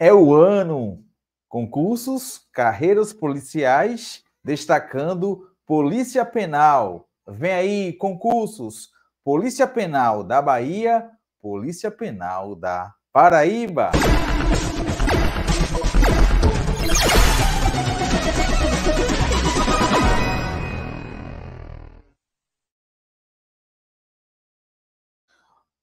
é o ano. Concursos, carreiras policiais, destacando Polícia Penal. Vem aí, concursos, Polícia Penal da Bahia, Polícia Penal da Paraíba.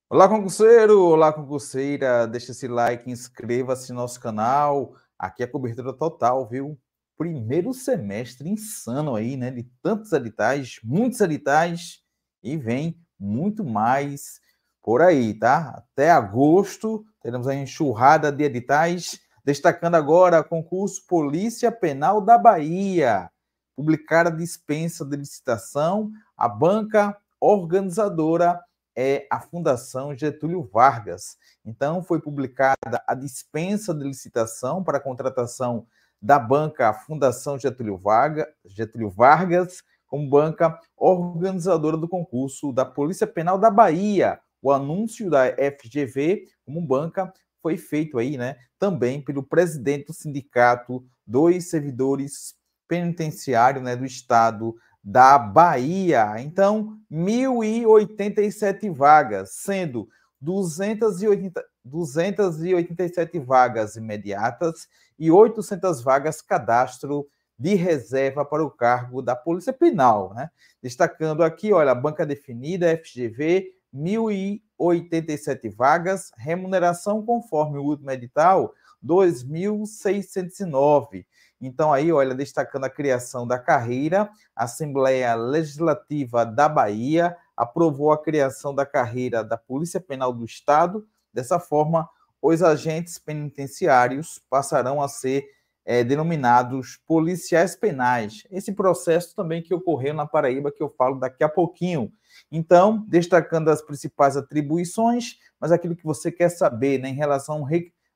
Olá, concurseiro! Olá, concurseira! Deixa esse like, inscreva-se no nosso canal. Aqui é a cobertura total, viu? Primeiro semestre insano aí, né? De tantos editais, muitos editais e vem muito mais por aí, tá? Até agosto teremos a enxurrada de editais, destacando agora o concurso Polícia Penal da Bahia. Publicar a dispensa de licitação, a banca organizadora é a Fundação Getúlio Vargas. Então, foi publicada a dispensa de licitação para a contratação da banca Fundação Getúlio, Varga, Getúlio Vargas, como banca organizadora do concurso da Polícia Penal da Bahia. O anúncio da FGV como banca foi feito aí, né, também pelo presidente do sindicato dos servidores penitenciários, né, do estado da Bahia. Então, 1.087 vagas, sendo 280, 287 vagas imediatas e 800 vagas cadastro de reserva para o cargo da Polícia Penal. Né? Destacando aqui, olha, banca definida, FGV, 1.087 vagas, remuneração conforme o último edital, 2609. Então, aí, olha, destacando a criação da carreira, a Assembleia Legislativa da Bahia aprovou a criação da carreira da Polícia Penal do Estado. Dessa forma, os agentes penitenciários passarão a ser é, denominados policiais penais. Esse processo também que ocorreu na Paraíba, que eu falo daqui a pouquinho. Então, destacando as principais atribuições, mas aquilo que você quer saber né, em relação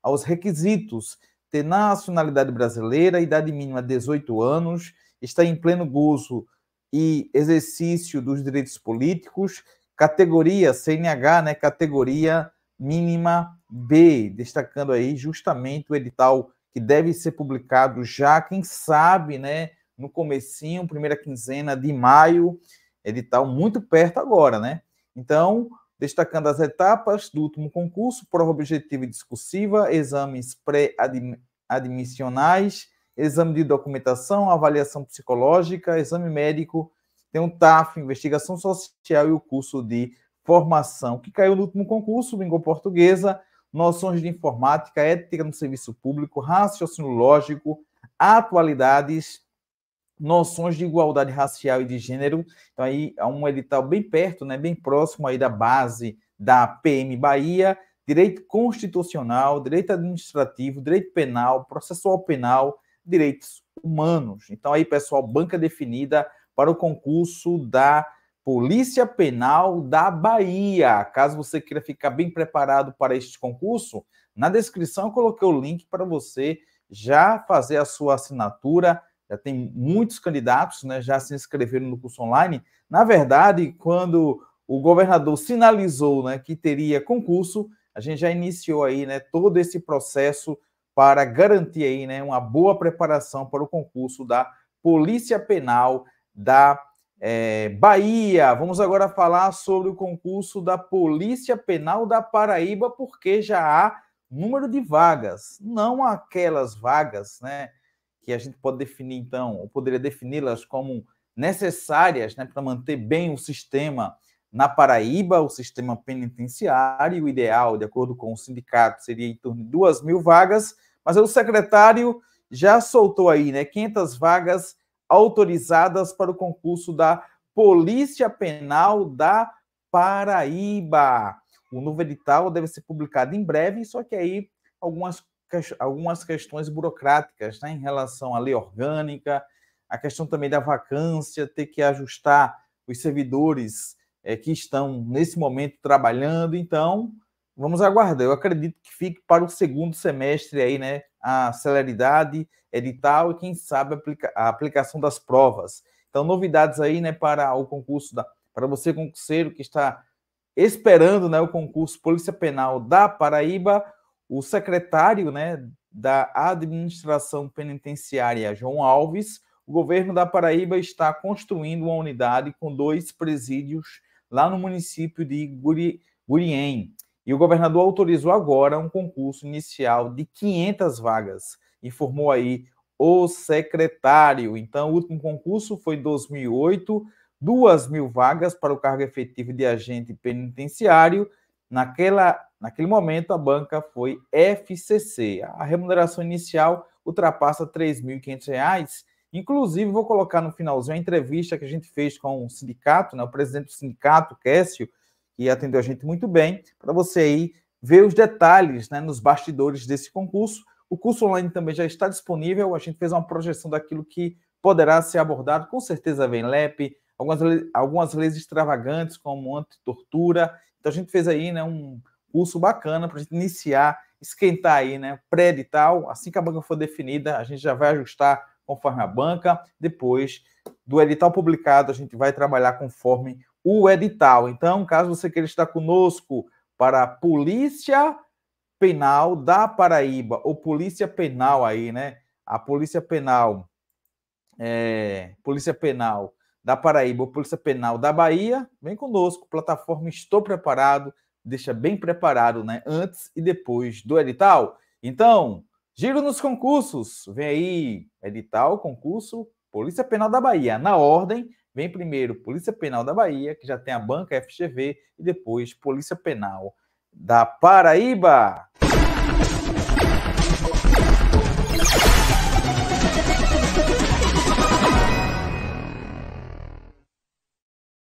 aos requisitos, ter nacionalidade brasileira, idade mínima 18 anos, estar em pleno gozo e exercício dos direitos políticos, categoria CNH, né, categoria mínima B, destacando aí justamente o edital que deve ser publicado já, quem sabe, né, no comecinho, primeira quinzena de maio, edital muito perto agora, né? Então, destacando as etapas do último concurso, prova objetiva e discursiva, exames pré-admissionais, exame de documentação, avaliação psicológica, exame médico, tem um TAF, investigação social e o curso de formação, que caiu no último concurso, língua portuguesa, noções de informática, ética no serviço público, raciocínio lógico, atualidades, noções de igualdade racial e de gênero. Então, aí há um edital bem perto, né, bem próximo aí da base da PM Bahia, direito constitucional, direito administrativo, direito penal, processual penal, direitos humanos. Então, aí, pessoal, banca definida para o concurso da Polícia Penal da Bahia. Caso você queira ficar bem preparado para este concurso, na descrição eu coloquei o link para você já fazer a sua assinatura, já tem muitos candidatos, né, já se inscreveram no curso online. Na verdade, quando o governador sinalizou, né, que teria concurso, a gente já iniciou aí, né, todo esse processo para garantir aí, né, uma boa preparação para o concurso da Polícia Penal da é, Bahia. Vamos agora falar sobre o concurso da Polícia Penal da Paraíba, porque já há número de vagas, não aquelas vagas, né, que a gente pode definir, então, ou poderia defini-las como necessárias né, para manter bem o sistema na Paraíba, o sistema penitenciário, o ideal, de acordo com o sindicato, seria em torno de 2 mil vagas, mas o secretário já soltou aí, né, 500 vagas autorizadas para o concurso da Polícia Penal da Paraíba. O novo edital deve ser publicado em breve, só que aí algumas algumas questões burocráticas né, em relação à lei orgânica, a questão também da vacância, ter que ajustar os servidores é, que estão nesse momento trabalhando. Então, vamos aguardar. Eu acredito que fique para o segundo semestre aí, né? A celeridade edital e, quem sabe, aplica a aplicação das provas. Então, novidades aí, né, para o concurso da. Para você, concurseiro, que está esperando né, o concurso Polícia Penal da Paraíba, o secretário né, da Administração Penitenciária, João Alves, o governo da Paraíba está construindo uma unidade com dois presídios lá no município de Gurien. E o governador autorizou agora um concurso inicial de 500 vagas, informou aí o secretário. Então, o último concurso foi em 2008, 2 mil vagas para o cargo efetivo de agente penitenciário Naquela, naquele momento, a banca foi FCC. A remuneração inicial ultrapassa R$ 3.500. Inclusive, vou colocar no finalzinho a entrevista que a gente fez com o sindicato, né, o presidente do sindicato, Cássio, que atendeu a gente muito bem, para você aí ver os detalhes né, nos bastidores desse concurso. O curso online também já está disponível, a gente fez uma projeção daquilo que poderá ser abordado, com certeza vem LEP, algumas, algumas leis extravagantes como anti-tortura então a gente fez aí né, um curso bacana para a gente iniciar, esquentar aí, né? Pré-edital, assim que a banca for definida, a gente já vai ajustar conforme a banca. Depois do edital publicado, a gente vai trabalhar conforme o edital. Então, caso você queira estar conosco para a Polícia Penal da Paraíba, ou Polícia Penal aí, né? A Polícia Penal. É, Polícia Penal da Paraíba ou Polícia Penal da Bahia, vem conosco, plataforma Estou Preparado, deixa bem preparado, né? Antes e depois do edital. Então, giro nos concursos, vem aí, edital, concurso, Polícia Penal da Bahia. Na ordem, vem primeiro Polícia Penal da Bahia, que já tem a banca FGV, e depois Polícia Penal da Paraíba.